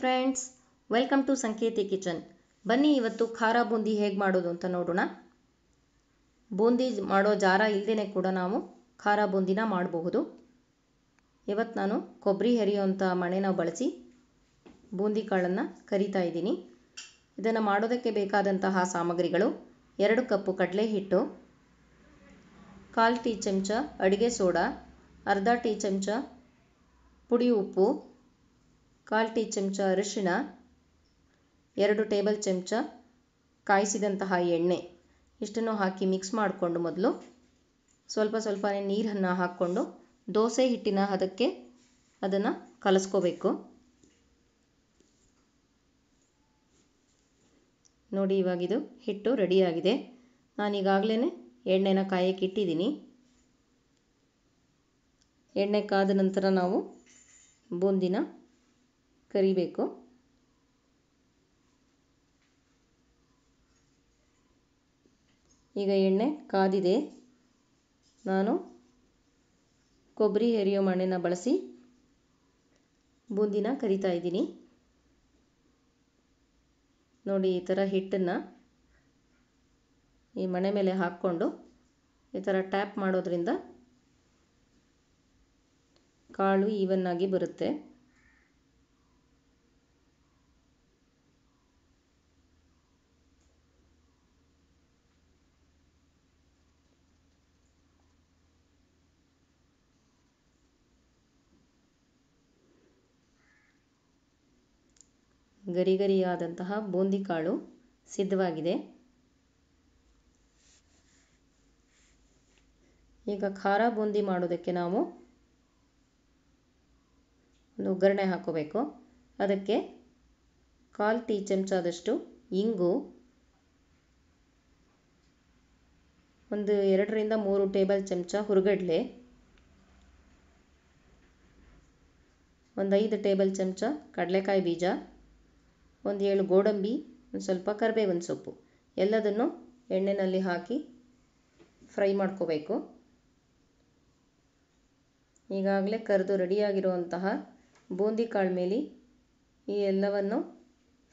friends welcome to Sanketi kitchen ಬನ್ನಿ ಇವತ್ತು ಖಾರ ಬೂಂದಿ ಹೇಗೆ ಮಾಡೋದು ಅಂತ ನೋಡೋಣ ಬೂಂದಿ ಮಾಡೋ ಜಾರ ಇಲ್ಲದೇ ಕೂಡ ನಾವು ಖಾರ ಬೂಂದಿನ ಮಾಡಬಹುದು ಇವತ್ತು ನಾನು ಕೊಬ್ಬರಿ ಹೆರಿಯುವಂಥ ಮಣೆನ ಬಳಸಿ ಬೂಂದಿ ಕಾಳನ್ನು ಕರಿತಾ ಇದ್ದೀನಿ ಇದನ್ನು ಮಾಡೋದಕ್ಕೆ ಬೇಕಾದಂತಹ ಸಾಮಗ್ರಿಗಳು ಎರಡು ಕಪ್ಪು ಕಡಲೆ ಹಿಟ್ಟು ಕಾಲು ಟೀ ಚಮಚ ಅಡುಗೆ ಸೋಡಾ ಅರ್ಧ ಟೀ ಚಮಚ ಪುಡಿ ಉಪ್ಪು ಕಾಲು ಟೀ ಚಮಚ ಅರಿಶಿನ ಎರಡು ಟೇಬಲ್ ಚಮಚ ಕಾಯಿಸಿದಂತಹ ಎಣ್ಣೆ ಇಷ್ಟನ್ನು ಹಾಕಿ ಮಿಕ್ಸ್ ಮಾಡಿಕೊಂಡು ಮೊದಲು ಸ್ವಲ್ಪ ಸ್ವಲ್ಪನೇ ನೀರನ್ನು ಹಾಕ್ಕೊಂಡು ದೋಸೆ ಹಿಟ್ಟಿನ ಅದಕ್ಕೆ ಅದನ್ನು ಕಲಸ್ಕೋಬೇಕು ನೋಡಿ ಇವಾಗಿದು ಹಿಟ್ಟು ರೆಡಿಯಾಗಿದೆ ನಾನೀಗಾಗಲೇ ಎಣ್ಣೆನ ಕಾಯಕ್ಕೆ ಇಟ್ಟಿದ್ದೀನಿ ಎಣ್ಣೆ ಕಾದ ನಂತರ ನಾವು ಬೂಂದಿನ ಕರಿಬೇಕು ಈಗ ಎಣ್ಣೆ ಕಾದಿದೆ ನಾನು ಕೊಬ್ಬರಿ ಎರಿಯೋ ಮಣ್ಣನ್ನು ಬಳಸಿ ಬೂಂದಿನ ಕರಿತಾ ಇದ್ದೀನಿ ನೋಡಿ ಈ ಥರ ಹಿಟ್ಟನ್ನು ಈ ಮಣೆ ಮೇಲೆ ಹಾಕ್ಕೊಂಡು ಈ ಥರ ಟ್ಯಾಪ್ ಮಾಡೋದ್ರಿಂದ ಕಾಳು ಈವನ್ನಾಗಿ ಬರುತ್ತೆ ಗರಿ ಗರಿಯಾದಂತಹ ಬೂಂದಿ ಕಾಳು ಸಿದ್ಧವಾಗಿದೆ ಈಗ ಖಾರ ಬೂಂದಿ ಮಾಡೋದಕ್ಕೆ ನಾವು ಒಂದು ಒಗ್ಗರಣೆ ಹಾಕೋಬೇಕು ಅದಕ್ಕೆ ಕಾಲು ಟೀ ಚಮಚದಷ್ಟು ಇಂಗು ಒಂದು ಎರಡರಿಂದ ಮೂರು ಟೇಬಲ್ ಚಮಚ ಹುರುಗಡಲೆ ಒಂದು ಐದು ಟೇಬಲ್ ಚಮಚ ಕಡಲೆಕಾಯಿ ಬೀಜ ಒಂದು ಏಳು ಗೋಡಂಬಿ ಒಂದು ಸ್ವಲ್ಪ ಕರಿಬೇವಿನ ಸೊಪ್ಪು ಎಲ್ಲದನ್ನು ಎಣ್ಣೆಯಲ್ಲಿ ಹಾಕಿ ಫ್ರೈ ಮಾಡ್ಕೋಬೇಕು ಈಗಾಗಲೇ ಕರಿದು ರೆಡಿಯಾಗಿರುವಂತಹ ಬೂಂದಿ ಕಾಳು ಮೇಲೆ ಈ ಎಲ್ಲವನ್ನು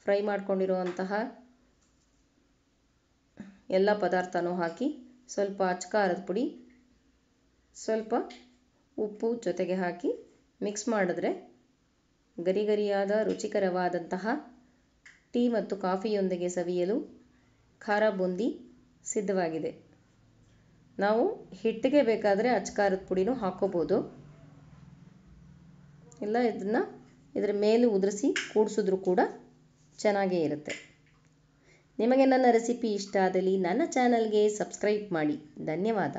ಫ್ರೈ ಮಾಡಿಕೊಂಡಿರುವಂತಹ ಎಲ್ಲ ಪದಾರ್ಥನೂ ಹಾಕಿ ಸ್ವಲ್ಪ ಅಚ್ಚಕಾರದ ಪುಡಿ ಸ್ವಲ್ಪ ಉಪ್ಪು ಜೊತೆಗೆ ಹಾಕಿ ಮಿಕ್ಸ್ ಮಾಡಿದ್ರೆ ಗರಿ ಗರಿಯಾದ ರುಚಿಕರವಾದಂತಹ ಟೀ ಮತ್ತು ಕಾಫಿಯೊಂದಿಗೆ ಸವಿಯಲು ಖಾರ ಬೂಂದಿ ಸಿದ್ಧವಾಗಿದೆ ನಾವು ಹಿಟ್ಟಿಗೆ ಬೇಕಾದರೆ ಅಚ್ಚಕಾರದ ಪುಡಿನೂ ಹಾಕೋಬೋದು ಇಲ್ಲ ಇದನ್ನು ಇದರ ಮೇಲೆ ಉದುರಿಸಿ ಕೂಡಿಸಿದ್ರು ಕೂಡ ಚೆನ್ನಾಗೇ ಇರುತ್ತೆ ನಿಮಗೆ ನನ್ನ ರೆಸಿಪಿ ಇಷ್ಟ ಆದಲ್ಲಿ ನನ್ನ ಚಾನಲ್ಗೆ ಸಬ್ಸ್ಕ್ರೈಬ್ ಮಾಡಿ ಧನ್ಯವಾದ